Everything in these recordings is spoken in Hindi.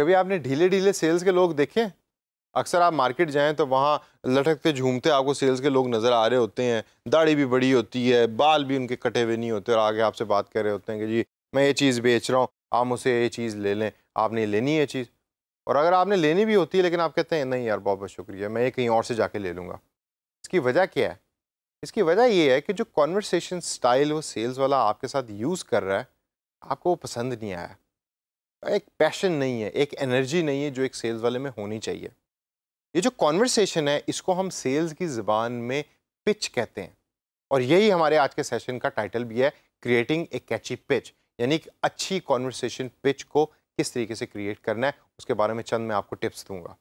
कभी आपने ढीले ढीले सेल्स के लोग देखे अक्सर आप मार्केट जाएं तो वहाँ लटकते झूमते आपको सेल्स के लोग नज़र आ रहे होते हैं दाढ़ी भी बड़ी होती है बाल भी उनके कटे हुए नहीं होते और आगे आपसे बात कर रहे होते हैं कि जी मैं ये चीज़ बेच रहा हूँ आप मुझसे ये चीज़ ले लें आपने लेनी है चीज़ और अगर आपने लेनी भी होती है लेकिन आप कहते हैं नहीं यार बहुत बहुत शुक्रिया मैं ये कहीं और से जाके ले लूँगा इसकी वजह क्या है इसकी वजह ये है कि जो कॉन्वर्सेशन स्टाइल वो सेल्स वाला आपके साथ यूज़ कर रहा है आपको वो पसंद नहीं आया एक पैशन नहीं है एक एनर्जी नहीं है जो एक सेल्स वाले में होनी चाहिए ये जो कॉन्वर्सेशन है इसको हम सेल्स की ज़बान में पिच कहते हैं और यही हमारे आज के सेशन का टाइटल भी है क्रिएटिंग ए कैची पिच यानी अच्छी कॉन्वर्सेशन पिच को किस तरीके से क्रिएट करना है उसके बारे में चंद मैं आपको टिप्स दूंगा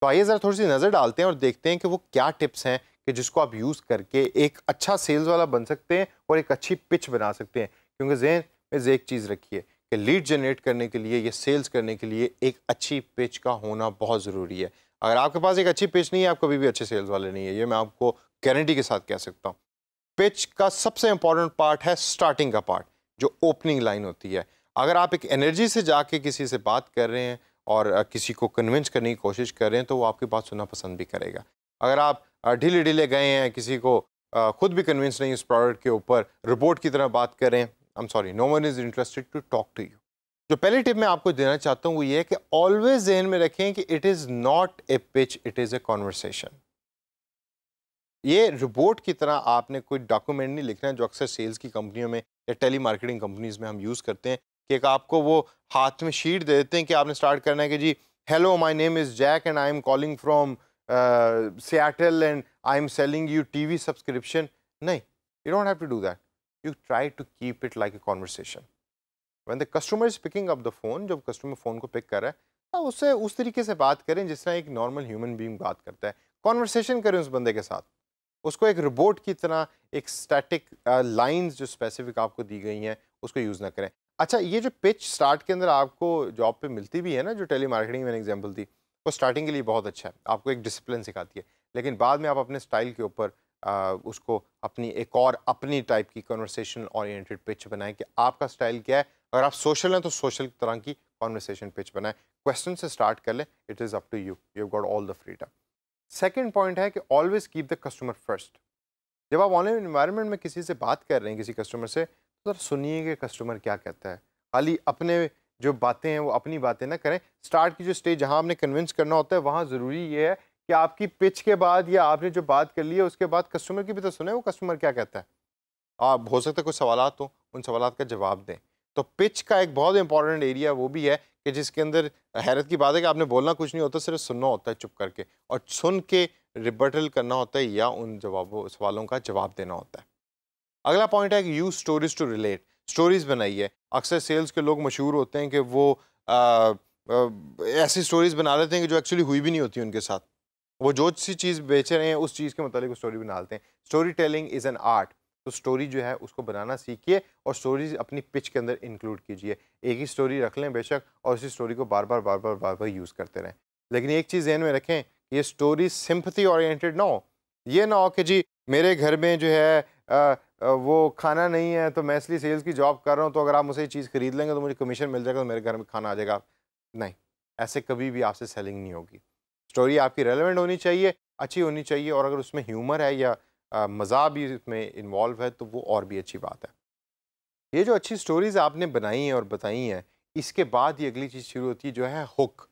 तो आइए ज़रा थोड़ी सी नज़र डालते हैं और देखते हैं कि वो क्या टिप्स हैं कि जिसको आप यूज़ करके एक अच्छा सेल्स वाला बन सकते हैं और एक अच्छी पिच बना सकते हैं क्योंकि जेन में एक चीज़ रखिए कि लीड जनरेट करने के लिए या सेल्स करने के लिए एक अच्छी पिच का होना बहुत ज़रूरी है अगर आपके पास एक अच्छी पिच नहीं है आप कभी भी अच्छे सेल्स वाले नहीं है ये मैं आपको गारंटी के साथ कह सकता हूँ पिच का सबसे इंपॉर्टेंट पार्ट है स्टार्टिंग का पार्ट जो ओपनिंग लाइन होती है अगर आप एक एनर्जी से जाके किसी से बात कर रहे हैं और किसी को कन्विंस करने की कोशिश कर रहे हैं तो वो आपकी बात सुनना पसंद भी करेगा अगर आप ढीले ढीले गए हैं किसी को खुद भी कन्विंस नहीं उस प्रोडक्ट के ऊपर रिपोर्ट की तरह बात करें I am sorry no one is interested to talk to you जो पहली टिप मैं आपको देना चाहता हूँ वो ये है कि ऑलवेज जहन में रखें कि it is not a pitch it is a conversation ये रिपोर्ट की तरह आपने कोई डॉक्यूमेंट नहीं लिखना है जो अक्सर सेल्स की कंपनियों में या टेली मार्केटिंग कंपनीज में हम यूज़ करते हैं कि एक आपको वो हाथ में शीट दे देते हैं कि आपने स्टार्ट करना है कि जी hello my name is Jack and I am calling from Seattle and I am selling you T V subscription नहीं you don't have to do that you try to keep it like a conversation when the customer is picking up the phone जब कस्टमर फोन को पिक कर रहा है तो उससे उस तरीके से बात करें जिस तरह एक नॉर्मल ह्यूमन बींग बात करता है कॉन्वर्सेशन करें उस बंदे के साथ उसको एक रोबोट की तरह एक स्टैटिक लाइंस uh, जो स्पेसिफिक आपको दी गई हैं उसको यूज़ ना करें अच्छा ये जो पिच स्टार्ट के अंदर आपको जॉब पे मिलती भी है ना जो टेली मार्केटिंग मैंने एग्जांपल दी वो स्टार्टिंग के लिए बहुत अच्छा है आपको एक डिसिप्लिन सिखाती है लेकिन बाद में आप अपने स्टाइल के ऊपर उसको अपनी एक और अपनी टाइप की कन्वर्सेशन ऑरिएंटेड पिच बनाएं कि आपका स्टाइल क्या है अगर आप सोशल हैं तो सोशल तरह की कॉन्वर्सेशन पिच बनाएं क्वेश्चन से स्टार्ट कर लें it is up to you you got all the freedom second point है कि always keep the customer first जब आप ऑनलाइन इन्वायरमेंट में किसी से बात कर रहे हैं किसी कस्टमर से तो सुनिए कि कस्टमर क्या कहता है खाली अपने जो बातें हैं वो अपनी बातें ना करें स्टार्ट की जो स्टेज जहाँ आपने कन्विंस करना होता है वहाँ ज़रूरी ये है कि आपकी पिच के बाद या आपने जो बात कर ली है उसके बाद कस्टमर की भी तो सुने वो कस्टमर क्या कहता है आप हो सकता है कुछ सवाल हो उन सवाल का जवाब दें तो पिच का एक बहुत इंपॉर्टेंट एरिया वो भी है कि जिसके अंदर हैरत की बात है कि आपने बोलना कुछ नहीं होता सिर्फ सुनना होता है चुप करके और सुन के रिबर्टल करना होता है या उन जवाबों सवालों का जवाब देना होता है अगला पॉइंट है कि use stories to relate stories बनाइए अक्सर सेल्स के लोग मशहूर होते हैं कि वो आ, आ, ऐसी स्टोरीज बना लेते हैं कि जो एक्चुअली हुई भी नहीं होती उनके साथ वो जो सी चीज़ बेच रहे हैं उस चीज़ के मतलब स्टोरी बना लेते हैं story telling is an art तो स्टोरी जो है उसको बनाना सीखिए और स्टोरीज अपनी पिच के अंदर इंक्लूड कीजिए एक ही स्टोरी रख लें बेशक और उसी स्टोरी को बार बार बार बार बार बार यूज़ करते रहें लेकिन एक चीज़ जहन में रखें ये स्टोरी सिंपथी ओरिएंटेड ना हो ये ना हो कि जी मेरे घर में जो है आ, वो खाना नहीं है तो मैं इसलिए सेल्स की जॉब कर रहा हूँ तो अगर आप मुझे ये चीज़ खरीद लेंगे तो मुझे कमीशन मिल जाएगा तो मेरे घर में खाना आ जाएगा नहीं ऐसे कभी भी आपसे सेलिंग नहीं होगी स्टोरी आपकी रेलिवेंट होनी चाहिए अच्छी होनी चाहिए और अगर उसमें ह्यूमर है या मज़ा भी उसमें इन्वॉल्व है तो वो और भी अच्छी बात है ये जो अच्छी स्टोरीज़ आपने बनाई हैं और बताई हैं इसके बाद ही अगली चीज़ शुरू होती है जो है हुक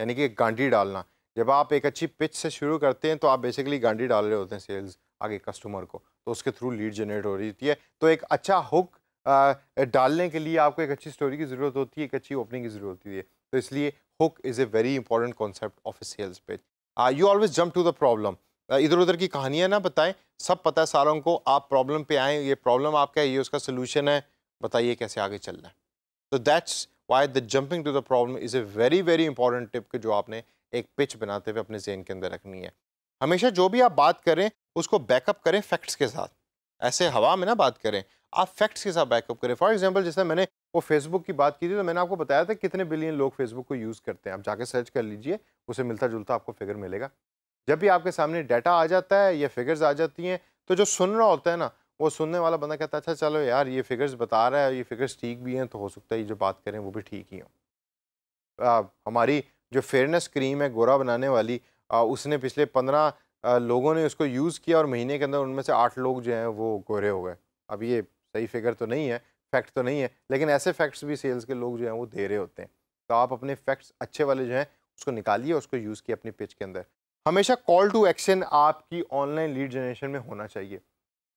यानी कि गांडी डालना जब आप एक अच्छी पिच से शुरू करते हैं तो आप बेसिकली गांडी डाल रहे होते हैं सेल्स आगे कस्टमर को तो उसके थ्रू लीड जनरेट हो रही होती है तो एक अच्छा हुक डालने के लिए आपको एक अच्छी स्टोरी की ज़रूरत होती है एक अच्छी ओपनिंग की ज़रूरत होती है तो इसलिए hook is a very important concept of a sales page you always jump to the problem इधर उधर की कहानियाँ ना बताएं सब पता है सारों को आप प्रॉब्लम पे आएँ ये प्रॉब्लम आपका है ये उसका सोल्यूशन है बताइए कैसे आगे चलना है तो that's why the jumping to the problem is a very very important tip जो आपने एक पिच बनाते हुए अपने जेन के अंदर रखनी है हमेशा जो भी आप बात करें उसको बैकअप करें फैक्ट्स के साथ ऐसे हवा में ना बात करें आप फैक्ट्स के साथ बैकअप करें फॉर एग्जाम्पल जैसे मैंने वो फेसबुक की बात की थी तो मैंने आपको बताया था कितने बिलियन लोग फेसबुक को यूज़ करते हैं आप जाके सर्च कर लीजिए उसे मिलता जुलता आपको फिगर मिलेगा जब भी आपके सामने डाटा आ जाता है या फिगर्स आ जाती हैं तो जो सुन रहा होता है ना वो सुनने वाला बंदा कहता है अच्छा चलो यार ये फिगर्स बता रहा है ये फिगर्स ठीक भी हैं तो हो सकता है ये जो बात करें वो भी ठीक ही हो हमारी जो फेयरनेस क्रीम है गोरा बनाने वाली आ, उसने पिछले पंद्रह लोगों ने उसको यूज़ किया और महीने के अंदर उनमें से आठ लोग जो हैं वो गोरे हो गए अब ये सही फिगर तो नहीं है फैक्ट तो नहीं है लेकिन ऐसे फैक्ट्स भी सेल्स के लोग जो हैं वो दे रहे होते हैं तो आप अपने फैक्ट्स अच्छे वाले जो हैं उसको निकालिए उसको यूज़ किए अपनी पिच के अंदर हमेशा कॉल टू एक्शन आपकी ऑनलाइन लीड जनरेशन में होना चाहिए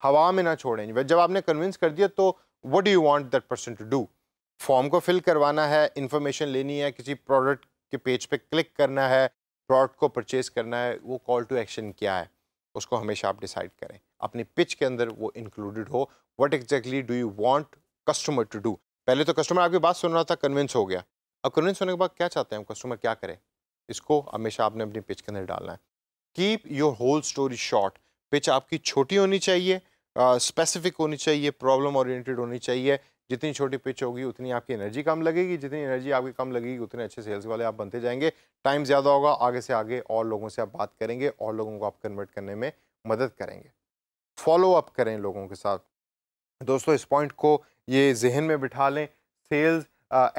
हवा में ना छोड़ें जब आपने कन्विंस कर दिया तो what do you want that person to do form को फिल करवाना है इन्फॉर्मेशन लेनी है किसी प्रोडक्ट के पेज पे क्लिक करना है प्रोडक्ट को परचेज़ करना है वो कॉल टू एक्शन क्या है उसको हमेशा आप डिसाइड करें अपनी पिच के अंदर वो इंक्लूडेड हो what exactly do you want customer to do पहले तो कस्टमर आपकी बात सुन रहा था कन्विंस हो गया अब कन्विंस होने के बाद क्या चाहते हैं हम कस्टमर क्या करें इसको हमेशा आपने अपनी पिच के अंदर डालना है keep your whole story short pitch आपकी छोटी होनी चाहिए स्पेसिफिक uh, होनी चाहिए प्रॉब्लम ओरिएंटेड होनी चाहिए जितनी छोटी पिच होगी उतनी आपकी एनर्जी कम लगेगी जितनी एनर्जी आपकी कम लगेगी उतने अच्छे सेल्स वाले आप बनते जाएंगे टाइम ज़्यादा होगा आगे से आगे और लोगों से आप बात करेंगे और लोगों को आप कन्वर्ट करने में मदद करेंगे फॉलो अप करें लोगों के साथ दोस्तों इस पॉइंट को ये जहन में बिठा लें sales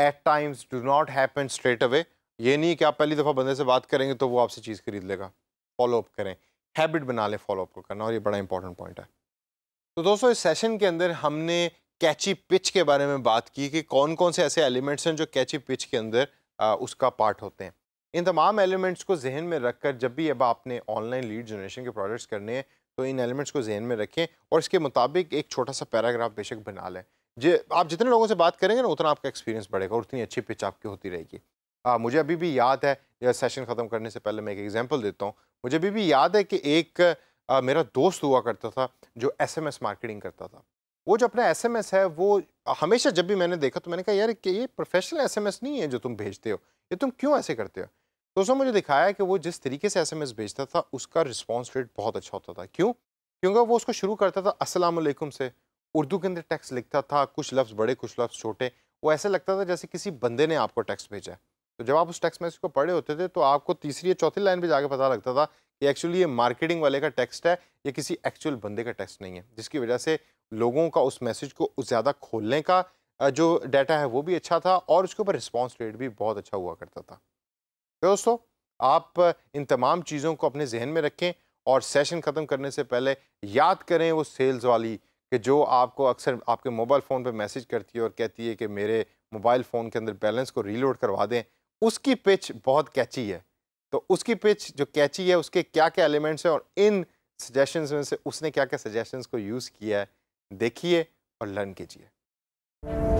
at times do not happen straight away ये नहीं कि आप पहली दफ़ा बंदे से बात करेंगे तो वो आपसे चीज़ खरीद लेगा फॉलो अप करें हैबिट बना लें फॉलो अप को करना और ये बड़ा इंपॉर्टेंट पॉइंट है तो दोस्तों इस सेशन के अंदर हमने कैची पिच के बारे में बात की कि कौन कौन से ऐसे एलिमेंट्स हैं जो कैची पिच के अंदर आ, uh, उसका पार्ट होते हैं इन तमाम एलिमेंट्स को जहन में रख कर जब भी अब आपने ऑनलाइन लीड जनरेशन के प्रोडक्ट्स करने हैं तो इन एलिमेंट्स को जहन में रखें और इसके मुताबिक एक छोटा सा पैराग्राफ बेशक बना लें जे आप जितने लोगों से बात करेंगे ना उतना आपका एक्सपीरियंस बढ़ेगा और उतनी अच्छी पिच आपकी होती रहेगी मुझे अभी भी याद है या सेशन ख़त्म करने से पहले मैं एक एग्जांपल देता हूँ मुझे अभी भी याद है कि एक आ, मेरा दोस्त हुआ करता था जो एसएमएस मार्केटिंग करता था वो जो अपना एसएमएस है वो हमेशा जब भी मैंने देखा तो मैंने कहा यार कि ये प्रोफेशनल एस नहीं है जो तुम भेजते हो ये तुम क्यों ऐसे करते हो तो उसने मुझे दिखाया कि वो जिस तरीके से एस भेजता था उसका रिस्पॉन्स रेट बहुत अच्छा होता था क्यों क्योंकि वो उसको शुरू करता था असलकुम से उर्दू के अंदर टेक्स्ट लिखता था कुछ लफ्ज़ बड़े कुछ लफ्ज़ छोटे वो ऐसा लगता था जैसे किसी बंदे ने आपको टेक्स्ट भेजा है तो जब आप उस टेक्स्ट मैसेज को पढ़े होते थे तो आपको तीसरी या चौथी लाइन पर जाकर पता लगता था कि एक्चुअली ये मार्केटिंग वाले का टेक्स्ट है ये किसी एक्चुअल बंदे का टेक्स्ट नहीं है जिसकी वजह से लोगों का उस मैसेज को ज़्यादा खोलने का जो डाटा है वो भी अच्छा था और उसके ऊपर रिस्पॉन्स रेट भी बहुत अच्छा हुआ करता था तो दोस्तों आप इन तमाम चीज़ों को अपने जहन में रखें और सेशन ख़त्म करने से पहले याद करें वो सेल्स वाली कि जो आपको अक्सर आपके मोबाइल फ़ोन पे मैसेज करती है और कहती है कि मेरे मोबाइल फ़ोन के अंदर बैलेंस को रीलोड करवा दें उसकी पिच बहुत कैची है तो उसकी पिच जो कैची है उसके क्या क्या एलिमेंट्स हैं और इन सजेशंस में से उसने क्या क्या सजेशंस को यूज़ किया है देखिए और लर्न कीजिए